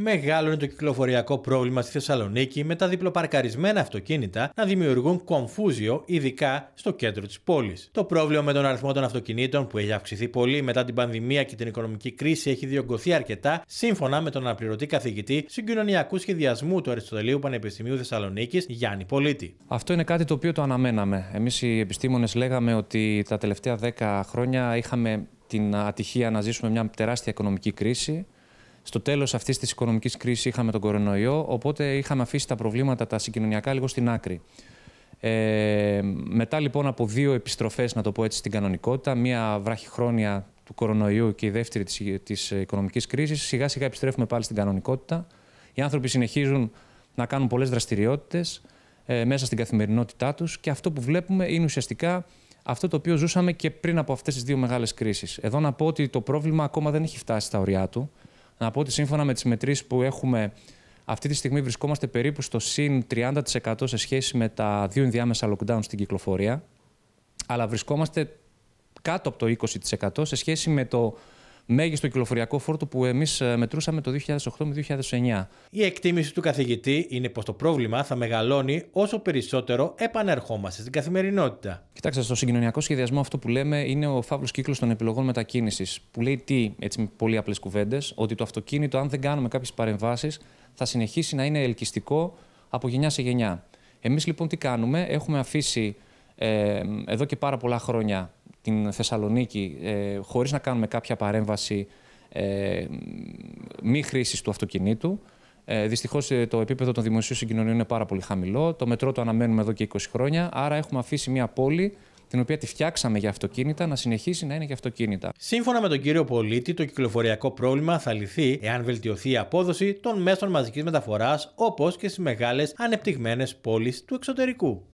Μεγάλο είναι το κυκλοφοριακό πρόβλημα στη Θεσσαλονίκη με τα διπλοπαρκαρισμένα αυτοκίνητα να δημιουργούν κομφούζιο, ειδικά στο κέντρο της πόλης. Το πρόβλημα με τον αριθμό των αυτοκινήτων που έχει αυξηθεί πολύ μετά την πανδημία και την οικονομική κρίση έχει διωγγωθεί αρκετά, σύμφωνα με τον αναπληρωτή καθηγητή συγκοινωνιακού σχεδιασμού του Αριστοτελείου Πανεπιστημίου Θεσσαλονίκης, Γιάννη Πολίτη. Αυτό είναι κάτι το οποίο το αναμέναμε. Εμείς οι επιστήμονες λέγαμε ότι τα τελευταία 10 χρόνια είχαμε την ατυχία να ζήσουμε μια τεράστια οικονομική κρίση στο τέλος αυτής της οικονομικής κρίσης είχαμε τον κορονοϊό, οπότε είχαμε αφήσει τα προβλήματα τα συγκοινωνιακά λίγο στην άκρη. Ε, μετά λοιπόν από δύο επιστροφές να το πω έτσι, στην κανονικότητα, μία βραχυχρόνια του κορονοϊού και η δεύτερη της οικονομικής κρίσης. σιγά σιγά επιστρέφουμε πάλι στην κανονικότητα. Οι άνθρωποι συνεχίζουν να κάνουν πολλές δραστηριότητες ε, μέσα στην καθημερινότητά τους και αυτό που βλέπουμε είναι ουσιαστικά αυτό το οποίο ζούσαμε και πριν από αυτές τις δύο μεγάλες κρίσεις. Εδώ να πω ότι το πρόβλημα ακόμα δεν έχει φτάσει στα ωριά του. Να πω ότι σύμφωνα με τις μετρήσεις που έχουμε αυτή τη στιγμή βρισκόμαστε περίπου στο συν 30% σε σχέση με τα δύο ενδιάμεσα lockdown στην κυκλοφορία, αλλά βρισκόμαστε κάτω από το 20% σε σχέση με το μέγιστο κυκλοφοριακό φόρτο που εμείς ε, μετρούσαμε το 2008 με 2009. Η εκτίμηση του καθηγητή είναι πως το πρόβλημα θα μεγαλώνει όσο περισσότερο επανερχόμαστε στην καθημερινότητα. Κοιτάξτε, στο συγκοινωνιακό σχεδιασμό αυτό που λέμε είναι ο φαύλος κύκλος των επιλογών μετακίνησης. Που λέει τι, έτσι με πολύ απλές κουβέντες, ότι το αυτοκίνητο, αν δεν κάνουμε κάποιες παρεμβάσεις, θα συνεχίσει να είναι ελκυστικό από γενιά σε γενιά. Εμείς λοιπόν τι κάνουμε, έχουμε αφήσει ε, εδώ και πάρα πολλά χρόνια την Θεσσαλονίκη ε, χωρίς να κάνουμε κάποια παρέμβαση ε, μη χρήσης του αυτοκινήτου. Ε, Δυστυχώς ε, το επίπεδο των δημοσίων συγκοινωνιών είναι πάρα πολύ χαμηλό. Το μετρό το αναμένουμε εδώ και 20 χρόνια. Άρα έχουμε αφήσει μια πόλη την οποία τη φτιάξαμε για αυτοκίνητα, να συνεχίσει να είναι για αυτοκίνητα. Σύμφωνα με τον κύριο Πολίτη, το κυκλοφοριακό πρόβλημα θα λυθεί εάν βελτιωθεί η απόδοση των μέσων μαζικής μεταφοράς όπως και στις μεγάλες ανεπτυγμένες πόλεις του εξωτερικού.